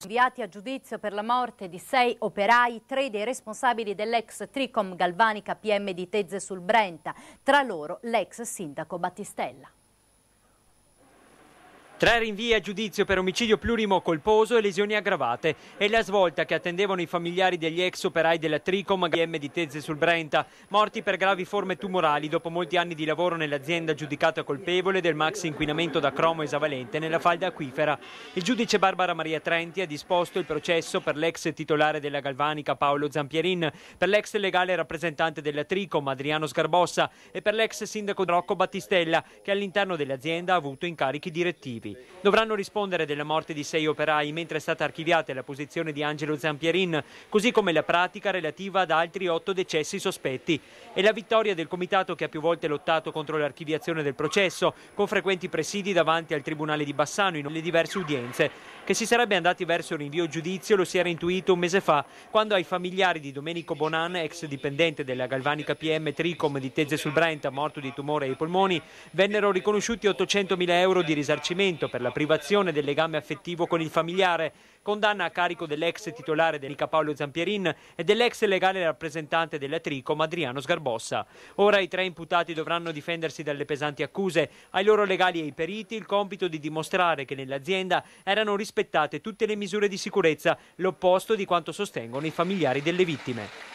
Inviati a giudizio per la morte di sei operai, tre dei responsabili dell'ex Tricom Galvanica PM di Tezze sul Brenta, tra loro l'ex sindaco Battistella. Tre rinvii a giudizio per omicidio plurimo colposo e lesioni aggravate. E la svolta che attendevano i familiari degli ex operai della Tricom GM di Tezze sul Brenta, morti per gravi forme tumorali dopo molti anni di lavoro nell'azienda giudicata colpevole del max inquinamento da cromo esavalente nella falda acquifera. Il giudice Barbara Maria Trenti ha disposto il processo per l'ex titolare della Galvanica Paolo Zampierin, per l'ex legale rappresentante della Tricom Adriano Sgarbossa e per l'ex sindaco Rocco Battistella che all'interno dell'azienda ha avuto incarichi direttivi colpi. Dovranno rispondere della morte di sei operai mentre è stata archiviata la posizione di Angelo Zampierin, così come la pratica relativa ad altri otto decessi sospetti e la vittoria del comitato che ha più volte lottato contro l'archiviazione del processo, con frequenti presidi davanti al Tribunale di Bassano in le diverse udienze. Che si sarebbe andati verso il rinvio giudizio lo si era intuito un mese fa, quando ai familiari di Domenico Bonan, ex dipendente della galvanica PM Tricom di Tezze sul Brenta, morto di tumore ai polmoni, vennero riconosciuti 800.000 euro di risarcimento comportamento per la privazione del legame affettivo con il familiare, condanna a carico dell'ex titolare dell'Ica Paolo Zampierin e dell'ex legale rappresentante della Tricom Adriano Sgarbossa. Ora i tre imputati dovranno difendersi dalle pesanti accuse, ai loro legali e ai periti il compito di dimostrare che nell'azienda erano rispettate tutte le misure di sicurezza, l'opposto di quanto sostengono i familiari delle vittime.